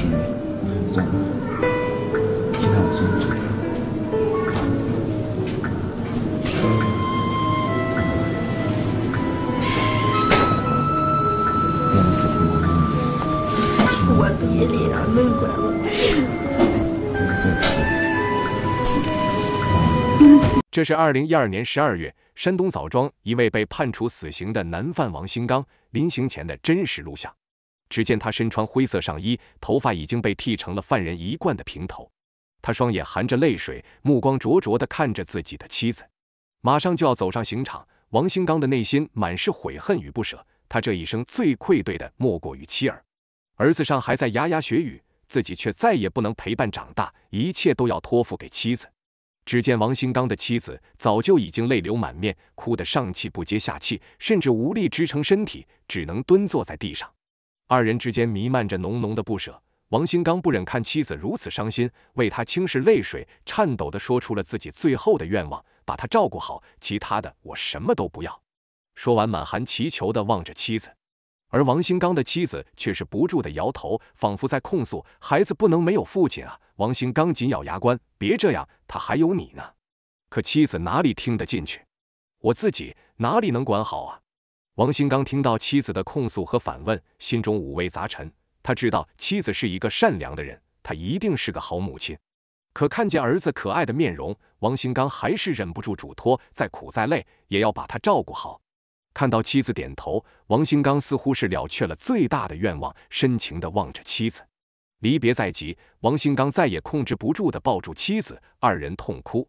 嗯，走，其他送。我爹爹这是二零一二年十二月，山东枣庄一位被判处死刑的男犯王兴刚临刑前的真实录像。只见他身穿灰色上衣，头发已经被剃成了犯人一贯的平头。他双眼含着泪水，目光灼灼地看着自己的妻子，马上就要走上刑场。王兴刚的内心满是悔恨与不舍。他这一生最愧对的莫过于妻儿，儿子尚还在牙牙学语，自己却再也不能陪伴长大，一切都要托付给妻子。只见王兴刚的妻子早就已经泪流满面，哭得上气不接下气，甚至无力支撑身体，只能蹲坐在地上。二人之间弥漫着浓浓的不舍，王兴刚不忍看妻子如此伤心，为她轻拭泪水，颤抖地说出了自己最后的愿望：把她照顾好，其他的我什么都不要。说完，满含祈求地望着妻子，而王兴刚的妻子却是不住地摇头，仿佛在控诉：孩子不能没有父亲啊！王兴刚紧咬牙关：别这样，他还有你呢。可妻子哪里听得进去？我自己哪里能管好啊？王兴刚听到妻子的控诉和反问，心中五味杂陈。他知道妻子是一个善良的人，她一定是个好母亲。可看见儿子可爱的面容，王兴刚还是忍不住嘱托：再苦再累，也要把他照顾好。看到妻子点头，王兴刚似乎是了却了最大的愿望，深情地望着妻子。离别在即，王兴刚再也控制不住地抱住妻子，二人痛哭。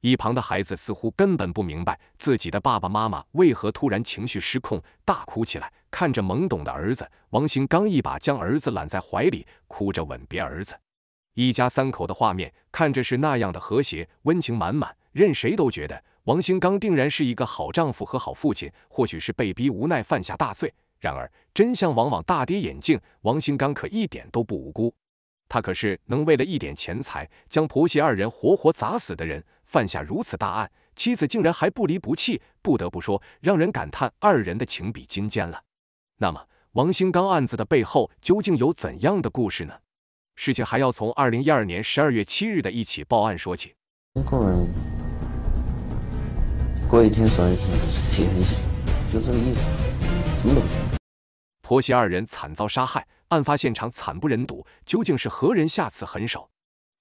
一旁的孩子似乎根本不明白自己的爸爸妈妈为何突然情绪失控，大哭起来。看着懵懂的儿子，王兴刚一把将儿子揽在怀里，哭着吻别儿子。一家三口的画面看着是那样的和谐，温情满满，任谁都觉得王兴刚定然是一个好丈夫和好父亲。或许是被逼无奈犯下大罪，然而真相往往大跌眼镜。王兴刚可一点都不无辜。他可是能为了一点钱财，将婆媳二人活活砸死的人，犯下如此大案，妻子竟然还不离不弃，不得不说，让人感叹二人的情比金坚了。那么，王兴刚案子的背后究竟有怎样的故事呢？事情还要从二零一二年十二月七日的一起报案说起。过一天算一天，就这个意思。什么都不西？婆媳二人惨遭杀害。案发现场惨不忍睹，究竟是何人下此狠手？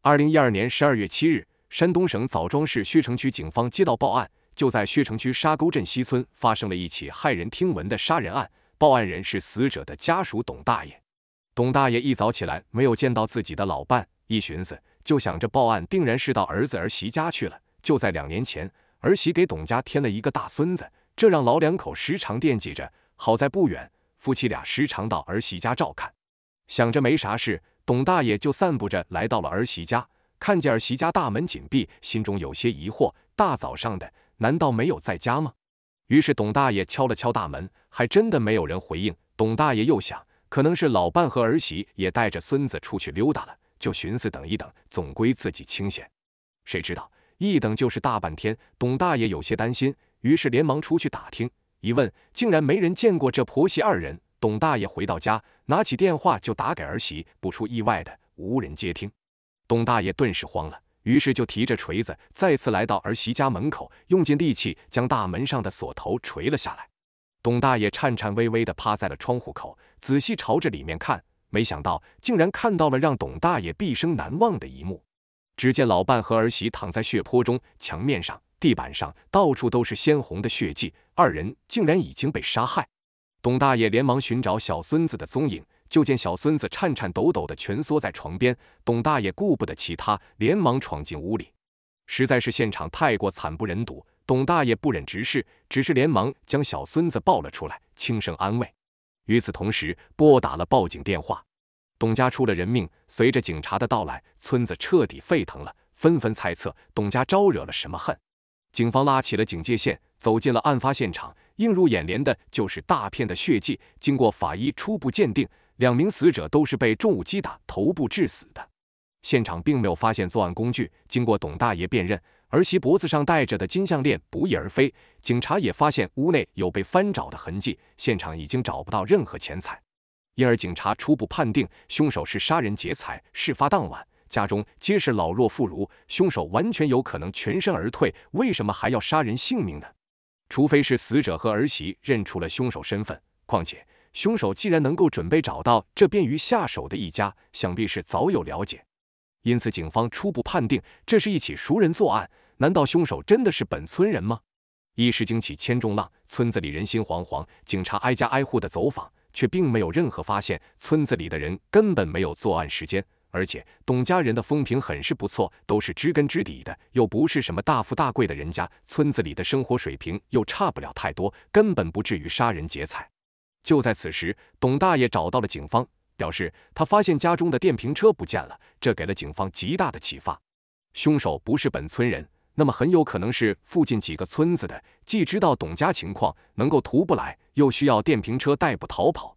二零一二年十二月七日，山东省枣庄市薛城区警方接到报案，就在薛城区沙沟镇西村发生了一起骇人听闻的杀人案。报案人是死者的家属董大爷。董大爷一早起来没有见到自己的老伴，一寻思就想着报案，定然是到儿子儿媳家去了。就在两年前，儿媳给董家添了一个大孙子，这让老两口时常惦记着。好在不远，夫妻俩时常到儿媳家照看。想着没啥事，董大爷就散步着来到了儿媳家，看见儿媳家大门紧闭，心中有些疑惑。大早上的，难道没有在家吗？于是董大爷敲了敲大门，还真的没有人回应。董大爷又想，可能是老伴和儿媳也带着孙子出去溜达了，就寻思等一等，总归自己清闲。谁知道一等就是大半天，董大爷有些担心，于是连忙出去打听。一问，竟然没人见过这婆媳二人。董大爷回到家，拿起电话就打给儿媳，不出意外的无人接听。董大爷顿时慌了，于是就提着锤子再次来到儿媳家门口，用尽力气将大门上的锁头锤了下来。董大爷颤颤巍巍的趴在了窗户口，仔细朝着里面看，没想到竟然看到了让董大爷毕生难忘的一幕。只见老伴和儿媳躺在血泊中，墙面上、地板上到处都是鲜红的血迹，二人竟然已经被杀害。董大爷连忙寻找小孙子的踪影，就见小孙子颤颤抖抖的蜷缩在床边。董大爷顾不得其他，连忙闯进屋里。实在是现场太过惨不忍睹，董大爷不忍直视，只是连忙将小孙子抱了出来，轻声安慰。与此同时，拨打了报警电话。董家出了人命，随着警察的到来，村子彻底沸腾了，纷纷猜测董家招惹了什么恨。警方拉起了警戒线，走进了案发现场。映入眼帘的就是大片的血迹。经过法医初步鉴定，两名死者都是被重物击打头部致死的。现场并没有发现作案工具。经过董大爷辨认，儿媳脖子上戴着的金项链不翼而飞。警察也发现屋内有被翻找的痕迹，现场已经找不到任何钱财。因而，警察初步判定凶手是杀人劫财。事发当晚，家中皆是老弱妇孺，凶手完全有可能全身而退，为什么还要杀人性命呢？除非是死者和儿媳认出了凶手身份，况且凶手既然能够准备找到这便于下手的一家，想必是早有了解。因此，警方初步判定这是一起熟人作案。难道凶手真的是本村人吗？一时惊起千重浪，村子里人心惶惶，警察挨家挨户的走访，却并没有任何发现。村子里的人根本没有作案时间。而且董家人的风评很是不错，都是知根知底的，又不是什么大富大贵的人家，村子里的生活水平又差不了太多，根本不至于杀人劫财。就在此时，董大爷找到了警方，表示他发现家中的电瓶车不见了，这给了警方极大的启发。凶手不是本村人，那么很有可能是附近几个村子的，既知道董家情况，能够徒步来，又需要电瓶车代步逃跑。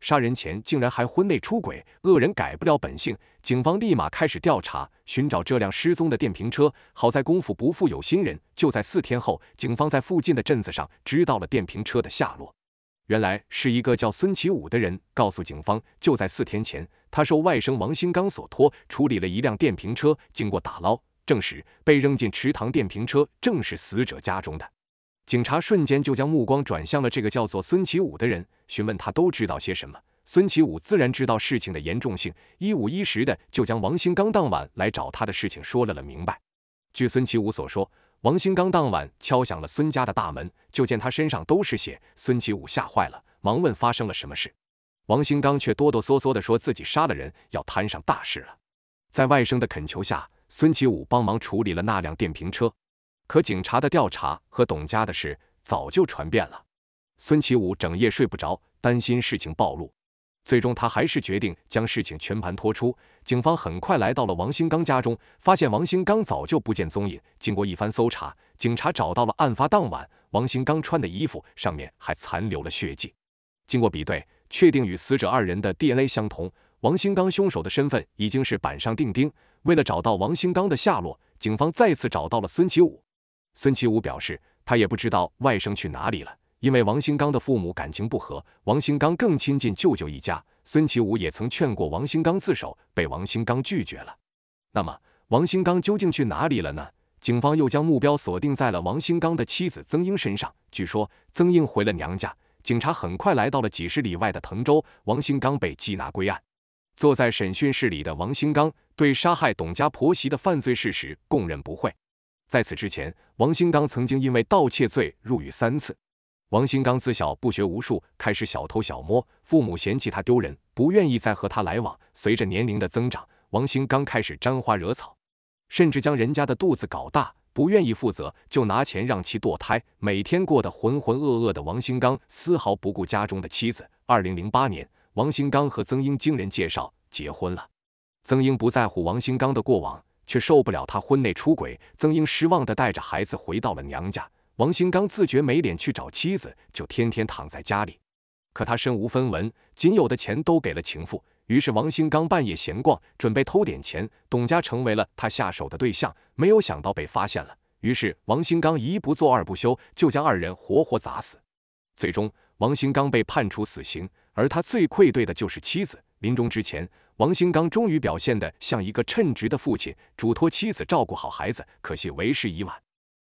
杀人前竟然还婚内出轨，恶人改不了本性。警方立马开始调查，寻找这辆失踪的电瓶车。好在功夫不负有心人，就在四天后，警方在附近的镇子上知道了电瓶车的下落。原来是一个叫孙启武的人告诉警方，就在四天前，他受外甥王兴刚所托处理了一辆电瓶车。经过打捞，证实被扔进池塘电瓶车正是死者家中的。警察瞬间就将目光转向了这个叫做孙其武的人，询问他都知道些什么。孙其武自然知道事情的严重性，一五一十的就将王兴刚当晚来找他的事情说了了明白。据孙其武所说，王兴刚当晚敲响了孙家的大门，就见他身上都是血。孙其武吓坏了，忙问发生了什么事。王兴刚却哆哆嗦嗦的说自己杀了人，要摊上大事了。在外甥的恳求下，孙其武帮忙处理了那辆电瓶车。可警察的调查和董家的事早就传遍了，孙启武整夜睡不着，担心事情暴露。最终，他还是决定将事情全盘托出。警方很快来到了王兴刚家中，发现王兴刚早就不见踪影。经过一番搜查，警察找到了案发当晚王兴刚穿的衣服，上面还残留了血迹。经过比对，确定与死者二人的 DNA 相同。王兴刚凶手的身份已经是板上钉钉。为了找到王兴刚的下落，警方再次找到了孙启武。孙其武表示，他也不知道外甥去哪里了，因为王兴刚的父母感情不和，王兴刚更亲近舅舅一家。孙其武也曾劝过王兴刚自首，被王兴刚拒绝了。那么，王兴刚究竟去哪里了呢？警方又将目标锁定在了王兴刚的妻子曾英身上。据说，曾英回了娘家，警察很快来到了几十里外的滕州，王兴刚被缉拿归案。坐在审讯室里的王兴刚，对杀害董家婆媳的犯罪事实供认不讳。在此之前，王兴刚曾经因为盗窃罪入狱三次。王兴刚自小不学无术，开始小偷小摸，父母嫌弃他丢人，不愿意再和他来往。随着年龄的增长，王兴刚开始沾花惹草，甚至将人家的肚子搞大，不愿意负责，就拿钱让其堕胎。每天过得浑浑噩噩的王兴刚丝毫不顾家中的妻子。二零零八年，王兴刚和曾英经人介绍结婚了，曾英不在乎王兴刚的过往。却受不了他婚内出轨，曾英失望的带着孩子回到了娘家。王兴刚自觉没脸去找妻子，就天天躺在家里。可他身无分文，仅有的钱都给了情妇。于是王兴刚半夜闲逛，准备偷点钱，董家成为了他下手的对象。没有想到被发现了，于是王兴刚一不做二不休，就将二人活活砸死。最终，王兴刚被判处死刑，而他最愧对的就是妻子。临终之前。王兴刚终于表现得像一个称职的父亲，嘱托妻子照顾好孩子，可惜为时已晚。